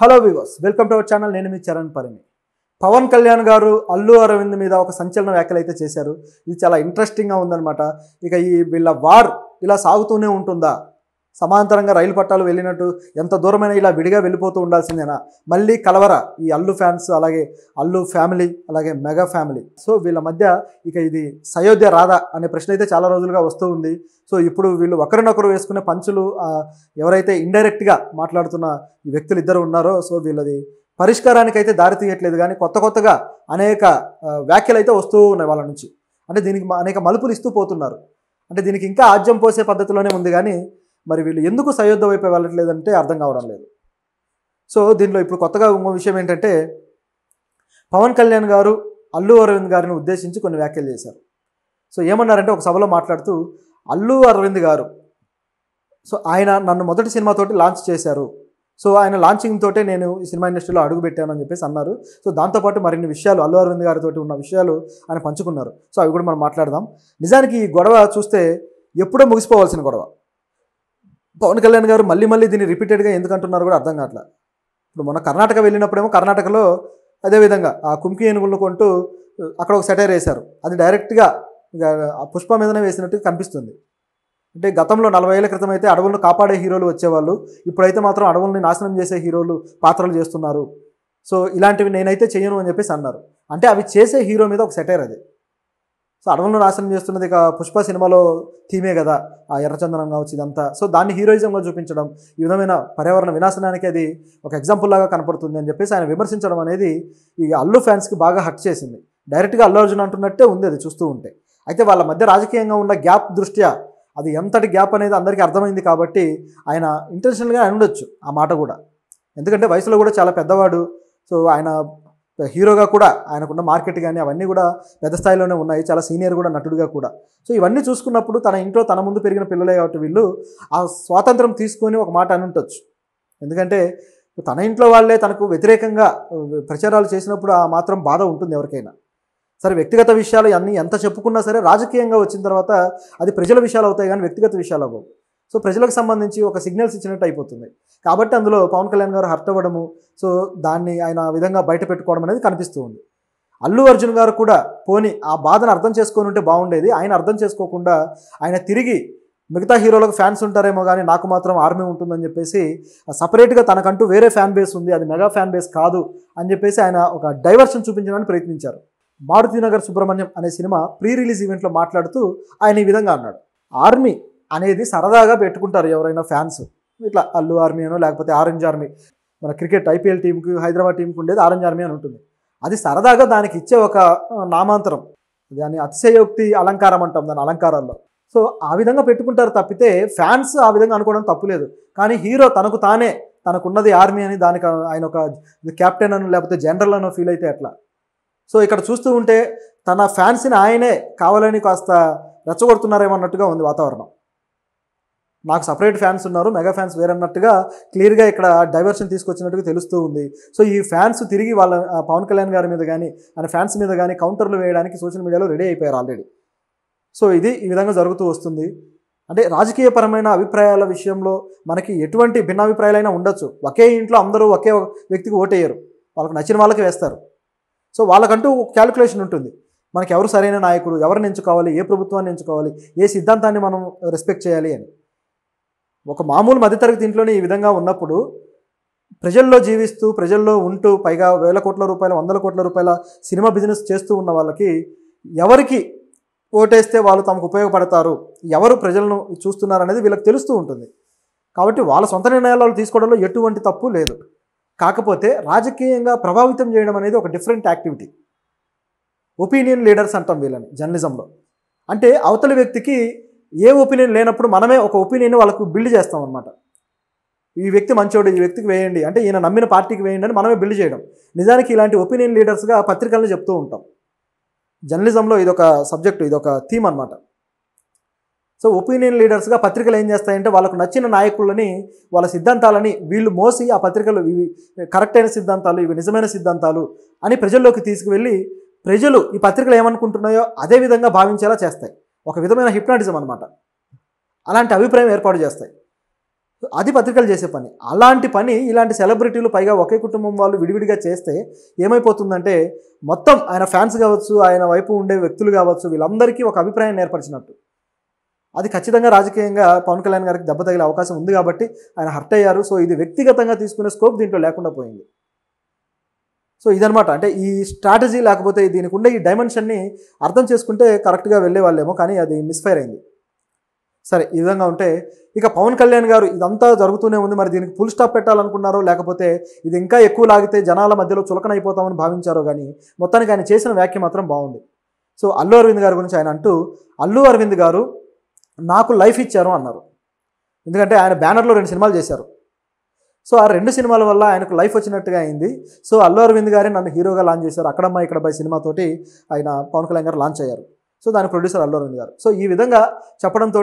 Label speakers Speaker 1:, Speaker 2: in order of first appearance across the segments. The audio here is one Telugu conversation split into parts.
Speaker 1: hello viewers welcome to our channel నేను మీ చరణ్ పరిమి పవన్ కళ్యాణ్ గారు అల్లు అరవింద్ మీద ఒక సంచలన వ్యాఖ్యలు అయితే చేశారు ఇది చాలా ఇంట్రెస్టింగ్గా ఉందన్నమాట ఇక ఈ వీళ్ళ వార్ ఇలా సాగుతూనే ఉంటుందా సమాంతరంగా రైలు పట్టాలు వెళ్ళినట్టు ఎంత దూరమైన ఇలా విడిగా వెళ్ళిపోతూ ఉండాల్సిందేనా మళ్ళీ కలవర ఈ అల్లు ఫ్యాన్స్ అలాగే అల్లు ఫ్యామిలీ అలాగే మెగా ఫ్యామిలీ సో వీళ్ళ మధ్య ఇక ఇది సయోధ్య రాధా అనే ప్రశ్న అయితే చాలా రోజులుగా వస్తూ ఉంది సో ఇప్పుడు వీళ్ళు ఒకరినొకరు వేసుకునే పంచులు ఎవరైతే ఇండైరెక్ట్గా మాట్లాడుతున్న ఈ వ్యక్తులు ఇద్దరు ఉన్నారో సో వీళ్ళది పరిష్కారానికైతే దారి తీయట్లేదు కానీ కొత్త కొత్తగా అనేక వ్యాఖ్యలు అయితే వస్తూ ఉన్నాయి వాళ్ళ నుంచి అంటే దీనికి అనేక మలుపులు ఇస్తూ పోతున్నారు అంటే దీనికి ఇంకా ఆజ్యం పోసే పద్ధతిలోనే ఉంది కానీ మరి వీళ్ళు ఎందుకు సయోధ వైపు వెళ్ళట్లేదంటే అర్థం కావడం లేదు సో దీనిలో ఇప్పుడు కొత్తగా ఇంకో విషయం ఏంటంటే పవన్ కళ్యాణ్ గారు అల్లు అరవింద్ గారిని ఉద్దేశించి కొన్ని వ్యాఖ్యలు చేశారు సో ఏమన్నారంటే ఒక సభలో మాట్లాడుతూ అల్లు అరవింద్ గారు సో ఆయన నన్ను మొదటి సినిమాతోటి లాంచ్ చేశారు సో ఆయన లాంచింగ్ తోటే నేను ఈ సినిమా ఇండస్ట్రీలో అడుగుపెట్టాను చెప్పేసి అన్నారు సో దాంతోపాటు మరిన్ని విషయాలు అల్లు అరవింద్ గారితో ఉన్న విషయాలు ఆయన పంచుకున్నారు సో అవి కూడా మనం మాట్లాడదాం నిజానికి ఈ గొడవ చూస్తే ఎప్పుడో ముగిసిపోవాల్సిన గొడవ పవన్ కళ్యాణ్ గారు మళ్ళీ మళ్ళీ దీన్ని రిపీటెడ్గా ఎందుకు అంటున్నారు కూడా అర్థం కావట్లా ఇప్పుడు మొన్న కర్ణాటక వెళ్ళినప్పుడేమో కర్ణాటకలో అదేవిధంగా ఆ కుంకి ఏనుగులు కొంటూ అక్కడ ఒక సెటైర్ వేశారు అది డైరెక్ట్గా పుష్ప మీదనే వేసినట్టు కనిపిస్తుంది అంటే గతంలో నలభై ఏళ్ల క్రితం అయితే అడవులను కాపాడే హీరోలు వచ్చేవాళ్ళు ఇప్పుడైతే మాత్రం అడవుల్ని నాశనం చేసే హీరోలు పాత్రలు చేస్తున్నారు సో ఇలాంటివి నేనైతే చేయను అని చెప్పేసి అన్నారు అంటే అవి చేసే హీరో మీద ఒక సెటైర్ అది సో అడవులను నాశనం చేస్తున్నది ఇక పుష్ప సినిమాలో థీమే కదా ఆ ఎర్రచందనం కావచ్చు ఇదంతా సో దాన్ని హీరోయిజంగా చూపించడం ఈ విధమైన పర్యావరణ వినాశనానికి అది ఒక ఎగ్జాంపుల్ లాగా కనపడుతుంది అని చెప్పేసి ఆయన విమర్శించడం అనేది ఈ అల్లు ఫ్యాన్స్కి బాగా హక్ చేసింది డైరెక్ట్గా అల్లు అర్జున్ అంటున్నట్టే ఉంది అది చూస్తూ ఉంటే అయితే వాళ్ళ మధ్య రాజకీయంగా ఉన్న గ్యాప్ దృష్ట్యా అది ఎంతటి గ్యాప్ అనేది అందరికీ అర్థమైంది కాబట్టి ఆయన ఇంటెన్షనల్గా ఉండొచ్చు ఆ మాట కూడా ఎందుకంటే వయసులో కూడా చాలా పెద్దవాడు సో ఆయన హీరోగా కూడా ఆయనకున్న మార్కెట్ కానీ అవన్నీ కూడా పెద్ద స్థాయిలోనే ఉన్నాయి చాలా సీనియర్ కూడా నటుడుగా కూడా సో ఇవన్నీ చూసుకున్నప్పుడు తన ఇంట్లో తన ముందు పెరిగిన పిల్లలే కాబట్టి వీళ్ళు ఆ స్వాతంత్రం తీసుకొని ఒక మాట అని ఉండొచ్చు ఎందుకంటే తన ఇంట్లో వాళ్ళే తనకు వ్యతిరేకంగా ప్రచారాలు చేసినప్పుడు ఆ మాత్రం బాధ ఉంటుంది ఎవరికైనా సరే వ్యక్తిగత విషయాలు అన్నీ ఎంత చెప్పుకున్నా సరే రాజకీయంగా వచ్చిన తర్వాత అది ప్రజల విషయాలు అవుతాయి కానీ వ్యక్తిగత విషయాలు అవ్వవు సో ప్రజలకు సంబంధించి ఒక సిగ్నల్స్ ఇచ్చినట్టు అయిపోతుంది కాబట్టి అందులో పవన్ కళ్యాణ్ గారు హర్ట్ అవ్వడము సో దాన్ని ఆయన విధంగా బయట పెట్టుకోవడం అనేది కనిపిస్తూ ఉంది అల్లు అర్జున్ గారు కూడా పోని ఆ బాధను అర్థం చేసుకొని ఉంటే బాగుండేది ఆయన అర్థం చేసుకోకుండా ఆయన తిరిగి మిగతా హీరోలకు ఫ్యాన్స్ ఉంటారేమో కానీ నాకు మాత్రం ఆర్మీ ఉంటుందని చెప్పేసి సపరేట్గా తనకంటూ వేరే ఫ్యాన్ బేస్ ఉంది అది మెగా ఫ్యాన్ బేస్ కాదు అని చెప్పేసి ఆయన ఒక డైవర్షన్ చూపించడానికి ప్రయత్నించారు మారుతినగర్ సుబ్రహ్మణ్యం అనే సినిమా ప్రీ రిలీజ్ ఈవెంట్లో మాట్లాడుతూ ఆయన ఈ విధంగా అన్నాడు ఆర్మీ అనేది సరదాగా పెట్టుకుంటారు ఎవరైనా ఫ్యాన్స్ ఇట్లా అల్లు ఆర్మీ అనో లేకపోతే ఆరెంజ్ ఆర్మీ మన క్రికెట్ ఐపీఎల్ టీంకి హైదరాబాద్ టీంకి ఉండేది ఆరెంజ్ ఆర్మీ అని ఉంటుంది అది సరదాగా దానికి ఇచ్చే ఒక నామాంతరం దాని అతిశయోక్తి అలంకారం అంటాం దాని అలంకారాల్లో సో ఆ విధంగా పెట్టుకుంటారు తప్పితే ఫ్యాన్స్ ఆ విధంగా అనుకోవడం తప్పులేదు కానీ హీరో తనకు తానే తనకున్నది ఆర్మీ అని దానికి ఆయన ఒక క్యాప్టెన్ అని లేకపోతే జనరల్ అని ఫీల్ అయితే అట్లా సో ఇక్కడ చూస్తూ ఉంటే తన ఫ్యాన్స్ని ఆయనే కావాలని కాస్త రెచ్చగొడుతున్నారేమన్నట్టుగా ఉంది వాతావరణం నాకు సపరేట్ ఫ్యాన్స్ ఉన్నారు మెగా ఫ్యాన్స్ వేరన్నట్టుగా క్లియర్గా ఇక్కడ డైవర్షన్ తీసుకొచ్చినట్టుగా తెలుస్తూ ఉంది సో ఈ ఫ్యాన్స్ తిరిగి వాళ్ళ పవన్ కళ్యాణ్ గారి మీద కానీ ఆయన ఫ్యాన్స్ మీద కానీ కౌంటర్లు వేయడానికి సోషల్ మీడియాలో రెడీ అయిపోయారు ఆల్రెడీ సో ఇది ఈ విధంగా జరుగుతూ వస్తుంది అంటే రాజకీయపరమైన అభిప్రాయాల విషయంలో మనకి ఎటువంటి భిన్నాభిప్రాయాలైనా ఉండొచ్చు ఒకే ఇంట్లో అందరూ ఒకే వ్యక్తికి ఓటేయరు వాళ్ళకి నచ్చిన వాళ్ళకి వేస్తారు సో వాళ్ళకంటూ క్యాలిక్యులేషన్ ఉంటుంది మనకి ఎవరు సరైన నాయకుడు ఎవరిని ఎంచుకోవాలి ఏ ప్రభుత్వాన్ని ఎంచుకోవాలి ఏ సిద్ధాంతాన్ని మనం రెస్పెక్ట్ చేయాలి అని ఒక మామూలు మధ్యతరగతి ఇంట్లోనే ఈ విధంగా ఉన్నప్పుడు ప్రజల్లో జీవిస్తూ ప్రజల్లో ఉంటూ పైగా వేల కోట్ల రూపాయల వందల కోట్ల రూపాయల సినిమా బిజినెస్ చేస్తూ ఉన్న వాళ్ళకి ఎవరికి ఓటేస్తే వాళ్ళు తమకు ఉపయోగపడతారు ఎవరు ప్రజలను చూస్తున్నారనేది వీళ్ళకి తెలుస్తూ ఉంటుంది కాబట్టి వాళ్ళ సొంత నిర్ణయాలు వాళ్ళు తీసుకోవడంలో ఎటువంటి తప్పు లేదు కాకపోతే రాజకీయంగా ప్రభావితం చేయడం అనేది ఒక డిఫరెంట్ యాక్టివిటీ ఒపీనియన్ లీడర్స్ అంటాం వీళ్ళని జర్నలిజంలో అంటే అవతలి వ్యక్తికి ఏ ఒపీనియన్ లేనప్పుడు మనమే ఒక ఒపీనియన్ వాళ్ళకు బిల్డ్ చేస్తాం అనమాట ఈ వ్యక్తి మంచోడు ఈ వ్యక్తికి వేయండి అంటే ఈయన నమ్మిన పార్టీకి వేయండి అని మనమే బిల్డ్ చేయడం నిజానికి ఇలాంటి ఒపీనియన్ లీడర్స్గా పత్రికలను చెప్తూ ఉంటాం జర్నలిజంలో ఇదొక సబ్జెక్టు ఇదొక థీమ్ అనమాట సో ఒపీనియన్ లీడర్స్గా పత్రికలు ఏం చేస్తాయంటే వాళ్ళకు నచ్చిన నాయకులని వాళ్ళ సిద్ధాంతాలని వీళ్ళు మోసి ఆ పత్రికలు ఇవి కరెక్ట్ అయిన సిద్ధాంతాలు ఇవి నిజమైన సిద్ధాంతాలు అని ప్రజల్లోకి తీసుకువెళ్ళి ప్రజలు ఈ పత్రికలు ఏమనుకుంటున్నాయో అదే విధంగా భావించేలా చేస్తాయి ఒక విధమైన హిప్నాటిజం అనమాట అలాంటి అభిప్రాయం ఏర్పాటు చేస్తాయి అది పత్రికలు చేసే పని అలాంటి పని ఇలాంటి సెలబ్రిటీలు పైగా ఒకే కుటుంబం వాళ్ళు విడివిడిగా చేస్తే ఏమైపోతుందంటే మొత్తం ఆయన ఫ్యాన్స్ కావచ్చు ఆయన వైపు ఉండే వ్యక్తులు కావచ్చు వీళ్ళందరికీ ఒక అభిప్రాయాన్ని ఏర్పరిచినట్టు అది ఖచ్చితంగా రాజకీయంగా పవన్ కళ్యాణ్ గారికి దెబ్బ తగిలే అవకాశం ఉంది కాబట్టి ఆయన హర్ట్ అయ్యారు సో ఇది వ్యక్తిగతంగా తీసుకునే స్కోప్ దీంట్లో లేకుండా పోయింది సో ఇదనమాట అంటే ఈ స్ట్రాటజీ లేకపోతే దీనికి ఉండే ఈ డైమెన్షన్ని అర్థం చేసుకుంటే కరెక్ట్గా వెళ్ళే వాళ్ళేమో కానీ అది మిస్ఫైర్ అయింది సరే ఈ విధంగా ఉంటే ఇక పవన్ కళ్యాణ్ గారు ఇదంతా జరుగుతూనే ఉంది మరి దీనికి ఫుల్ స్టాప్ పెట్టాలనుకున్నారో లేకపోతే ఇది ఇంకా ఎక్కువ లాగితే జనాల మధ్యలో చులకనైపోతామని భావించారో కానీ మొత్తానికి ఆయన చేసిన వ్యాఖ్య మాత్రం బాగుంది సో అల్లు అరవింద్ గారి గురించి ఆయన అంటూ అల్లు అరవింద్ గారు నాకు లైఫ్ ఇచ్చారు అన్నారు ఎందుకంటే ఆయన బ్యానర్లో రెండు సినిమాలు చేశారు సో ఆ రెండు సినిమాల వల్ల ఆయనకు లైఫ్ వచ్చినట్టుగా అయింది సో అల్లు అరవింద్ గారే నన్ను హీరోగా లాంచ్ చేశారు అక్కడమ్మ ఇక్కడ బై సినిమాతోటి ఆయన పవన్ కళ్యాణ్ గారు లాంచ్ అయ్యారు సో దాని ప్రొడ్యూసర్ అల్లు అరవింద్ గారు సో ఈ విధంగా చెప్పడంతో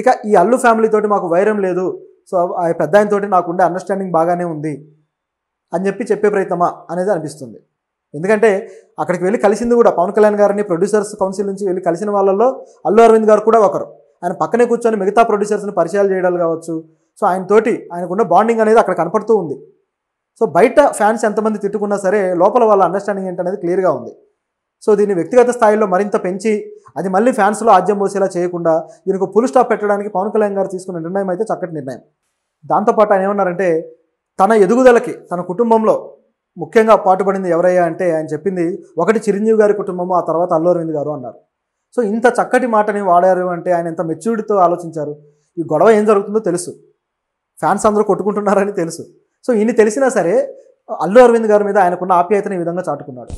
Speaker 1: ఇక ఈ అల్లు ఫ్యామిలీతో మాకు వైరం లేదు సో ఆ పెద్ద ఆయనతో నాకు ఉండే అండర్స్టాండింగ్ బాగానే ఉంది అని చెప్పి చెప్పే ప్రయత్నమా అనేది అనిపిస్తుంది ఎందుకంటే అక్కడికి వెళ్ళి కలిసింది కూడా పవన్ కళ్యాణ్ గారిని ప్రొడ్యూసర్స్ కౌన్సిల్ నుంచి వెళ్ళి కలిసిన వాళ్ళల్లో అల్లు అరవింద్ గారు కూడా ఒకరు ఆయన పక్కనే కూర్చొని మిగతా ప్రొడ్యూసర్స్ని పరిచయాలు చేయడాలు కావచ్చు సో ఆయనతోటి ఆయనకున్న బాండింగ్ అనేది అక్కడ కనపడుతూ ఉంది సో బయట ఫ్యాన్స్ ఎంతమంది తిట్టుకున్నా సరే లోపల వాళ్ళ అండర్స్టాండింగ్ ఏంటనేది క్లియర్గా ఉంది సో దీన్ని వ్యక్తిగత స్థాయిలో మరింత పెంచి అది మళ్ళీ ఫ్యాన్స్లో ఆద్యం పోసేలా చేయకుండా దీనికి ఫుల్ స్టాప్ పెట్టడానికి పవన్ కళ్యాణ్ గారు తీసుకున్న నిర్ణయం అయితే చక్కటి నిర్ణయం దాంతోపాటు ఆయన ఏమన్నారంటే తన ఎదుగుదలకి తన కుటుంబంలో ముఖ్యంగా పాటుపడింది ఎవరయ్యా అంటే ఆయన చెప్పింది ఒకటి చిరంజీవి గారి కుటుంబము ఆ తర్వాత అల్లు అరవింద్ గారు అన్నారు సో ఇంత చక్కటి మాటని వాడారు అంటే ఆయన ఎంత మెచ్యూరిటీతో ఆలోచించారు ఈ గొడవ ఏం జరుగుతుందో తెలుసు ఫ్యాన్స్ అందరూ కొట్టుకుంటున్నారని తెలుసు సో ఇన్ని తెలిసినా సరే అల్లు అరవింద్ గారి మీద ఆయనకున్న ఆప్యాయతను ఈ విధంగా చాటుకున్నాడు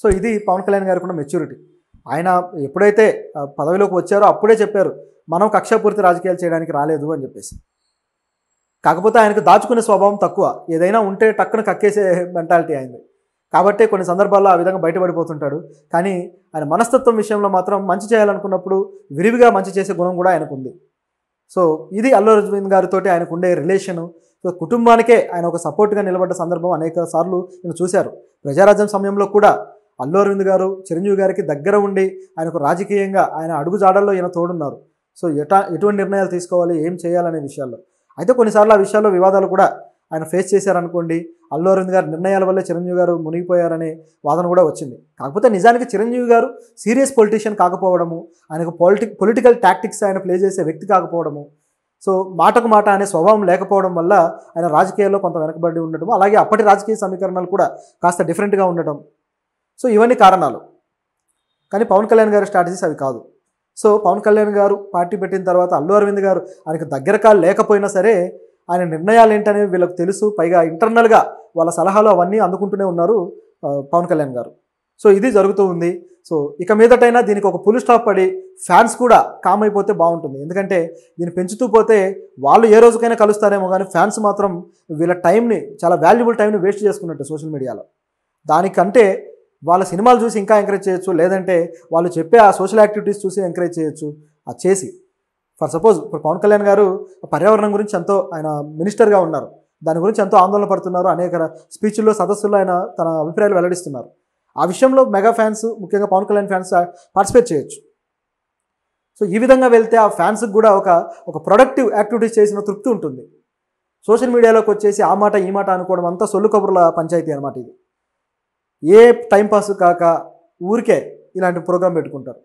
Speaker 1: సో ఇది పవన్ కళ్యాణ్ గారికి ఉన్న మెచ్యూరిటీ ఆయన ఎప్పుడైతే పదవిలోకి వచ్చారో అప్పుడే చెప్పారు మనం కక్షాపూర్తి రాజకీయాలు చేయడానికి రాలేదు అని చెప్పేసి కాకపోతే ఆయనకు దాచుకునే స్వభావం తక్కువ ఏదైనా ఉంటే టక్కున కక్కేసే మెంటాలిటీ అయింది కాబట్టి కొన్ని సందర్భాల్లో ఆ విధంగా బయటపడిపోతుంటాడు కానీ ఆయన మనస్తత్వం విషయంలో మాత్రం మంచి చేయాలనుకున్నప్పుడు విరివిగా మంచి చేసే గుణం కూడా ఆయనకుంది సో ఇది అల్లు అర్జున్ గారితో ఆయనకు ఉండే రిలేషను సో కుటుంబానికే ఆయన ఒక సపోర్ట్గా నిలబడ్డ సందర్భం అనేక సార్లు నేను చూశారు ప్రజారాజ్యం సమయంలో కూడా అల్లు అరవింద్ గారు చిరంజీవి గారికి దగ్గర ఉండి ఆయనకు రాజకీయంగా ఆయన అడుగు జాడల్లో ఈయన తోడున్నారు సో ఎటా ఎటువంటి నిర్ణయాలు తీసుకోవాలి ఏం చేయాలనే విషయాల్లో అయితే కొన్నిసార్లు ఆ విషయాల్లో వివాదాలు కూడా ఆయన ఫేస్ చేశారనుకోండి అల్లు అరవింద్ గారి నిర్ణయాల వల్లే చిరంజీవి గారు మునిగిపోయారనే వాదన కూడా వచ్చింది కాకపోతే నిజానికి చిరంజీవి గారు సీరియస్ పొలిటీషియన్ కాకపోవడము ఆయనకు పొలిటిక్ పొలిటికల్ టాక్టిక్స్ ఆయన ప్లే చేసే వ్యక్తి కాకపోవడము సో మాటకు మాట అనే స్వభావం లేకపోవడం వల్ల ఆయన రాజకీయాల్లో కొంత వెనకబడి ఉండటం అలాగే అప్పటి రాజకీయ సమీకరణాలు కూడా కాస్త డిఫరెంట్గా ఉండటం సో ఇవన్నీ కారణాలు కానీ పవన్ కళ్యాణ్ గారి స్ట్రాటజీస్ అవి కాదు సో పవన్ కళ్యాణ్ గారు పార్టీ పెట్టిన తర్వాత అల్లు అరవింద్ గారు ఆయనకు దగ్గర కాలు లేకపోయినా సరే ఆయన నిర్ణయాలు ఏంటనేవి వీళ్ళకి తెలుసు పైగా ఇంటర్నల్గా వాళ్ళ సలహాలు అవన్నీ అందుకుంటూనే ఉన్నారు పవన్ కళ్యాణ్ గారు సో ఇది జరుగుతూ ఉంది సో ఇక మీదటైనా దీనికి ఒక పులి స్టాప్ పడి ఫ్యాన్స్ కూడా కామ్ అయిపోతే బాగుంటుంది ఎందుకంటే దీన్ని పెంచుతూ పోతే వాళ్ళు ఏ రోజుకైనా కలుస్తారేమో కానీ ఫ్యాన్స్ మాత్రం వీళ్ళ టైంని చాలా వాల్యుబుల్ టైంని వేస్ట్ చేసుకున్నట్టు సోషల్ మీడియాలో దానికంటే వాళ్ళ సినిమాలు చూసి ఇంకా ఎంకరేజ్ చేయొచ్చు లేదంటే వాళ్ళు చెప్పే ఆ సోషల్ యాక్టివిటీస్ చూసి ఎంకరేజ్ చేయొచ్చు అది చేసి ఫర్ సపోజ్ ఇప్పుడు పవన్ కళ్యాణ్ గారు పర్యావరణం గురించి ఎంతో ఆయన మినిస్టర్గా ఉన్నారు దాని గురించి ఎంతో ఆందోళన పడుతున్నారు అనేక స్పీచ్ల్లో సదస్సుల్లో ఆయన తన అభిప్రాయాలు వెల్లడిస్తున్నారు ఆ విషయంలో మెగా ఫ్యాన్స్ ముఖ్యంగా పవన్ కళ్యాణ్ ఫ్యాన్స్ పార్టిసిపేట్ చేయొచ్చు సో ఈ విధంగా వెళ్తే ఆ ఫ్యాన్స్కి కూడా ఒక ఒక ప్రొడక్టివ్ యాక్టివిటీస్ చేసిన తృప్తి ఉంటుంది సోషల్ మీడియాలోకి వచ్చేసి ఆ మాట ఈ మాట అనుకోవడం అంతా సొల్లు కబుర్ల పంచాయతీ అనమాట ఇది ఏ టైంపాస్ కాక ఊరికే ఇలాంటి ప్రోగ్రాం పెట్టుకుంటారు